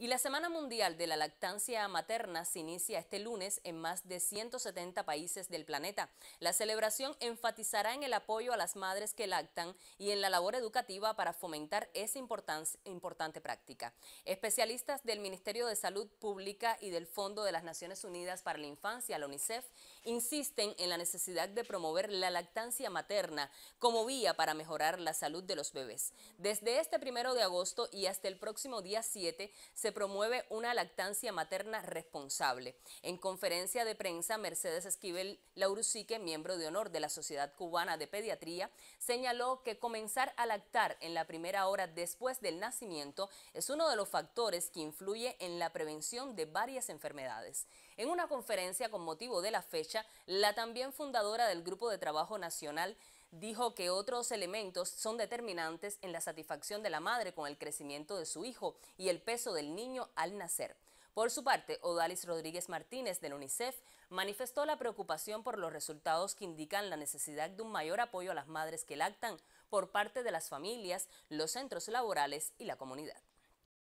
Y la Semana Mundial de la Lactancia Materna se inicia este lunes en más de 170 países del planeta. La celebración enfatizará en el apoyo a las madres que lactan y en la labor educativa para fomentar esa importante práctica. Especialistas del Ministerio de Salud Pública y del Fondo de las Naciones Unidas para la Infancia, la UNICEF, insisten en la necesidad de promover la lactancia materna como vía para mejorar la salud de los bebés. Desde este primero de agosto y hasta el próximo día 7 se promueve una lactancia materna responsable. En conferencia de prensa, Mercedes Esquivel Laurusique, miembro de honor de la Sociedad Cubana de Pediatría, señaló que comenzar a lactar en la primera hora después del nacimiento es uno de los factores que influye en la prevención de varias enfermedades. En una conferencia con motivo de la fecha, la también fundadora del Grupo de Trabajo Nacional dijo que otros elementos son determinantes en la satisfacción de la madre con el crecimiento de su hijo y el peso del niño al nacer. Por su parte, Odalis Rodríguez Martínez del UNICEF manifestó la preocupación por los resultados que indican la necesidad de un mayor apoyo a las madres que lactan por parte de las familias, los centros laborales y la comunidad.